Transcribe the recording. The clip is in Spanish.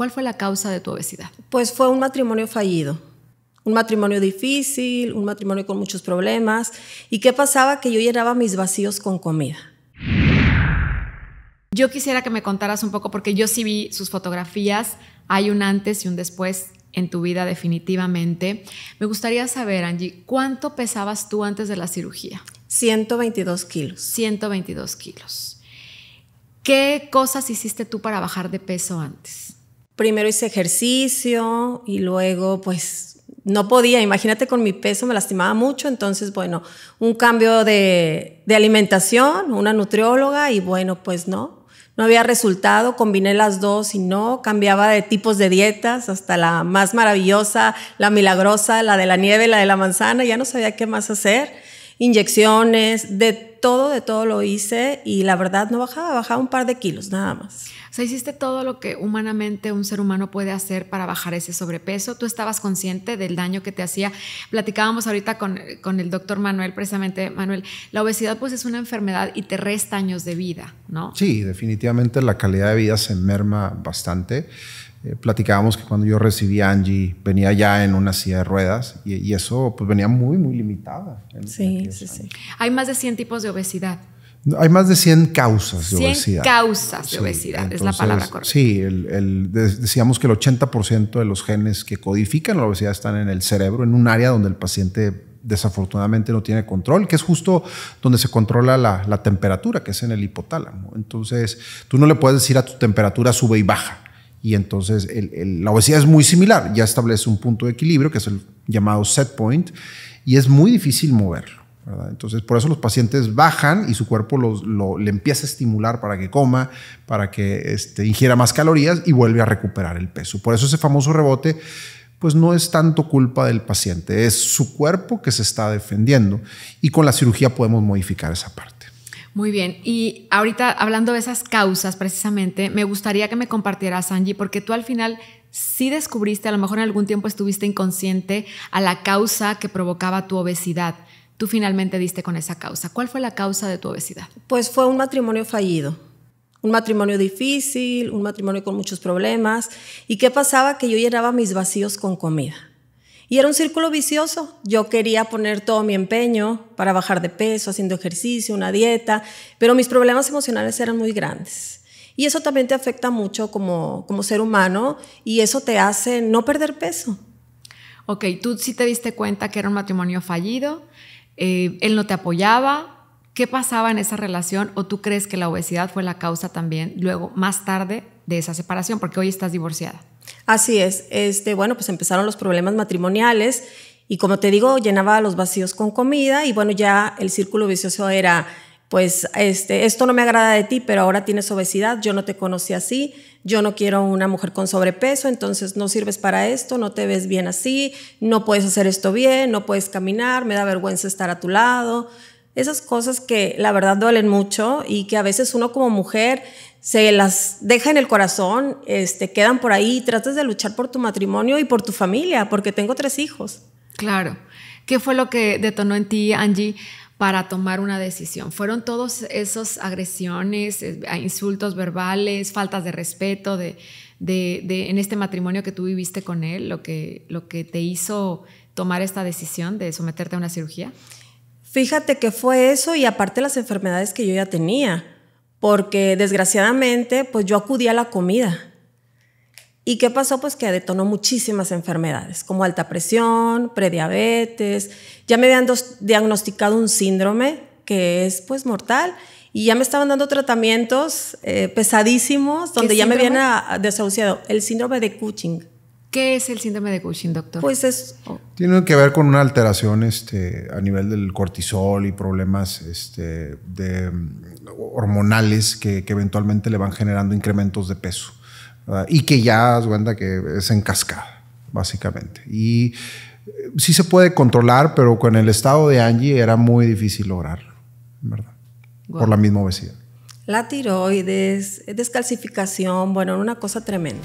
¿Cuál fue la causa de tu obesidad? Pues fue un matrimonio fallido, un matrimonio difícil, un matrimonio con muchos problemas. ¿Y qué pasaba? Que yo llenaba mis vacíos con comida. Yo quisiera que me contaras un poco, porque yo sí vi sus fotografías, hay un antes y un después en tu vida definitivamente. Me gustaría saber, Angie, ¿cuánto pesabas tú antes de la cirugía? 122 kilos. 122 kilos. ¿Qué cosas hiciste tú para bajar de peso antes? primero hice ejercicio y luego pues no podía, imagínate con mi peso, me lastimaba mucho, entonces bueno, un cambio de, de alimentación, una nutrióloga y bueno, pues no, no había resultado, combiné las dos y no, cambiaba de tipos de dietas, hasta la más maravillosa, la milagrosa, la de la nieve, la de la manzana, ya no sabía qué más hacer, inyecciones, de todo, de todo lo hice y la verdad no bajaba, bajaba un par de kilos nada más. O sea, hiciste todo lo que humanamente un ser humano puede hacer para bajar ese sobrepeso. Tú estabas consciente del daño que te hacía. Platicábamos ahorita con, el doctor Manuel, precisamente Manuel, la obesidad pues es una enfermedad y te resta años de vida, ¿no? Sí, definitivamente la calidad de vida se merma bastante. Eh, platicábamos que cuando yo recibí a Angie venía ya en una silla de ruedas y, eso pues venía muy, muy limitada. sí, sí, sí. Hay más de 100 tipos de obesidad. Hay más de 100 causas de 100 obesidad. causas de obesidad, es la palabra correcta. Sí, decíamos que el 80% de los genes que codifican la obesidad están en el cerebro, en un área donde el paciente desafortunadamente no tiene control, que es justo donde se controla la, temperatura, que es en el hipotálamo. Entonces, tú no le puedes decir a tu temperatura sube y baja. Y entonces la obesidad es muy similar, ya establece un punto de equilibrio, que es el llamado set point, y es muy difícil moverlo. Entonces, por eso los pacientes bajan y su cuerpo lo, le empieza a estimular para que coma, para que este, ingiera más calorías y vuelve a recuperar el peso. Por eso ese famoso rebote, pues no es tanto culpa del paciente, es su cuerpo que se está defendiendo y con la cirugía podemos modificar esa parte. Muy bien, y ahorita hablando de esas causas precisamente, me gustaría que me compartieras, Angie, porque tú al final sí descubriste, a lo mejor en algún tiempo estuviste inconsciente a la causa que provocaba tu obesidad tú finalmente diste con esa causa? ¿Cuál fue la causa de tu obesidad? Pues fue un matrimonio fallido, un matrimonio difícil, un matrimonio con muchos problemas. ¿Y qué pasaba? Que yo llenaba mis vacíos con comida. Y era un círculo vicioso. Yo quería poner todo mi empeño para bajar de peso, haciendo ejercicio, una dieta, pero mis problemas emocionales eran muy grandes. Y eso también te afecta mucho como, como ser humano y eso te hace no perder peso. Ok, tú sí te diste cuenta que era un matrimonio fallido, eh, él no te apoyaba, ¿Qué pasaba en esa relación o tú crees que la obesidad fue la causa también luego más tarde de esa separación? Porque hoy estás divorciada. Así es. Este, bueno, pues empezaron los problemas matrimoniales y como te digo, llenaba los vacíos con comida y bueno, ya el círculo vicioso era pues este, esto no me agrada de ti, pero ahora tienes obesidad, yo no te conocí así, yo no quiero una mujer con sobrepeso, entonces no sirves para esto, no te ves bien así, no puedes hacer esto bien, no puedes caminar, me da vergüenza estar a tu lado. Esas cosas que la verdad duelen mucho y que a veces uno como mujer se las deja en el corazón, este, quedan por ahí, tratas de luchar por tu matrimonio y por tu familia, porque tengo tres hijos. Claro. ¿Qué fue lo que detonó en ti, Angie, para tomar una decisión. Fueron todos esos agresiones, eh, insultos verbales, faltas de respeto de, en este matrimonio que tú viviste con él, lo que, lo que te hizo tomar esta decisión de someterte a una cirugía. Fíjate que fue eso y aparte las enfermedades que yo ya tenía, porque desgraciadamente pues yo acudí a la comida ¿Y qué pasó? Pues que detonó muchísimas enfermedades, como alta presión, prediabetes. Ya me habían diagnosticado un síndrome que es pues mortal y ya me estaban dando tratamientos eh, pesadísimos donde ya me habían ah, desahuciado. El síndrome de Cushing. ¿Qué es el síndrome de Cushing, doctor? Pues es... Oh. Tiene que ver con una alteración este, a nivel del cortisol y problemas este, de, mm, hormonales que eventualmente le van generando incrementos de peso y que ya das cuenta que es en cascada, básicamente. Y eh, sí se puede controlar, pero con el estado de Angie era muy difícil lograrlo, ¿verdad? Por la misma obesidad. La tiroides, descalcificación, bueno, una cosa tremenda.